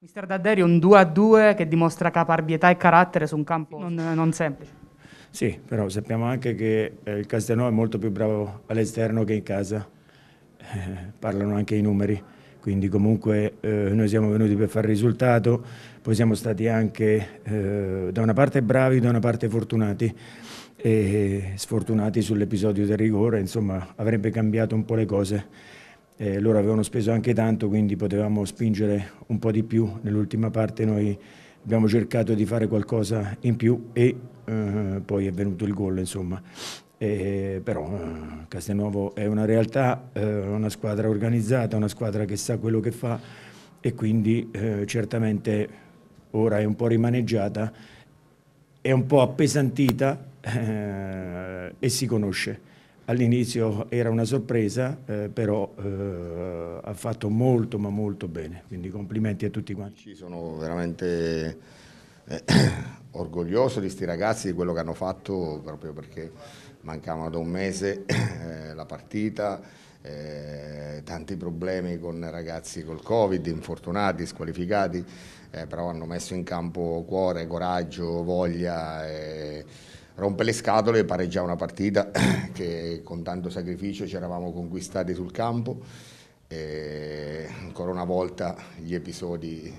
Mister Dadderi un 2-2 a che dimostra caparbietà e carattere su un campo non, non semplice. Sì, però sappiamo anche che eh, il Castellano è molto più bravo all'esterno che in casa, eh, parlano anche i numeri, quindi comunque eh, noi siamo venuti per fare risultato, poi siamo stati anche eh, da una parte bravi, da una parte fortunati e sfortunati sull'episodio del rigore, insomma avrebbe cambiato un po' le cose eh, loro avevano speso anche tanto, quindi potevamo spingere un po' di più. Nell'ultima parte noi abbiamo cercato di fare qualcosa in più e eh, poi è venuto il gol, insomma. Eh, però Castelnuovo è una realtà, eh, una squadra organizzata, una squadra che sa quello che fa e quindi eh, certamente ora è un po' rimaneggiata, è un po' appesantita eh, e si conosce. All'inizio era una sorpresa, eh, però eh, ha fatto molto ma molto bene, quindi complimenti a tutti quanti. Sono veramente eh, orgoglioso di questi ragazzi, di quello che hanno fatto, proprio perché mancavano da un mese eh, la partita, eh, tanti problemi con ragazzi col Covid, infortunati, squalificati, eh, però hanno messo in campo cuore, coraggio, voglia rompe le scatole e già una partita che con tanto sacrificio ci eravamo conquistati sul campo. E ancora una volta gli episodi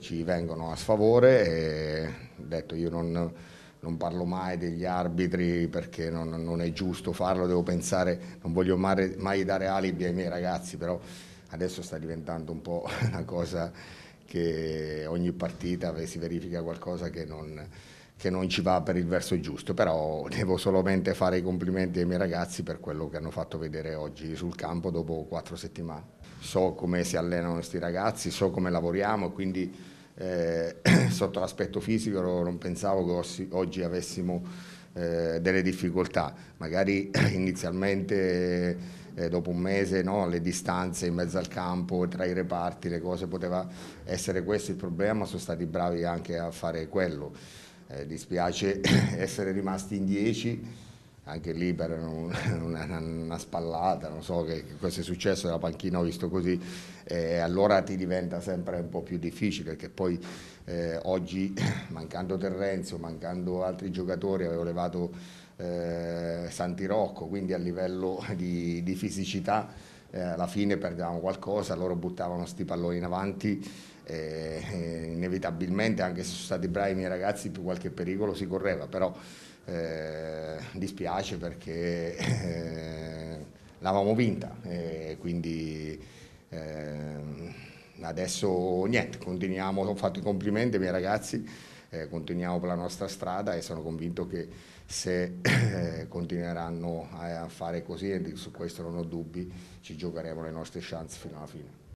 ci vengono a sfavore e detto io non, non parlo mai degli arbitri perché non, non, è giusto farlo, devo pensare, non voglio mai, mai dare alibi ai miei ragazzi, però adesso sta diventando un po' una cosa che ogni partita si verifica qualcosa che non che non ci va per il verso giusto, però devo solamente fare i complimenti ai miei ragazzi per quello che hanno fatto vedere oggi sul campo dopo quattro settimane. So come si allenano questi ragazzi, so come lavoriamo, quindi eh, sotto l'aspetto fisico non pensavo che oggi avessimo eh, delle difficoltà, magari inizialmente eh, dopo un mese no, le distanze in mezzo al campo, tra i reparti, le cose poteva essere questo il problema, sono stati bravi anche a fare quello eh, dispiace essere rimasti in 10 anche lì per una, una, una, spallata, non so che, che cosa è successo, nella panchina ho visto così, eh, allora ti diventa sempre un po' più difficile perché poi eh, oggi mancando Terrenzio, mancando altri giocatori, avevo levato eh, Rocco, quindi a livello di, di fisicità eh, alla fine perdevamo qualcosa, loro buttavano questi palloni in avanti e, inevitabilmente anche se sono stati bravi i miei ragazzi più qualche pericolo si correva, però eh, dispiace perché eh, l'avevamo vinta e quindi ehm, adesso niente, continuiamo, ho fatto i complimenti ai miei ragazzi eh, continuiamo per la nostra strada e sono convinto che se eh, continueranno a, a fare così, e su questo non ho dubbi, ci giocheremo le nostre chance fino alla fine.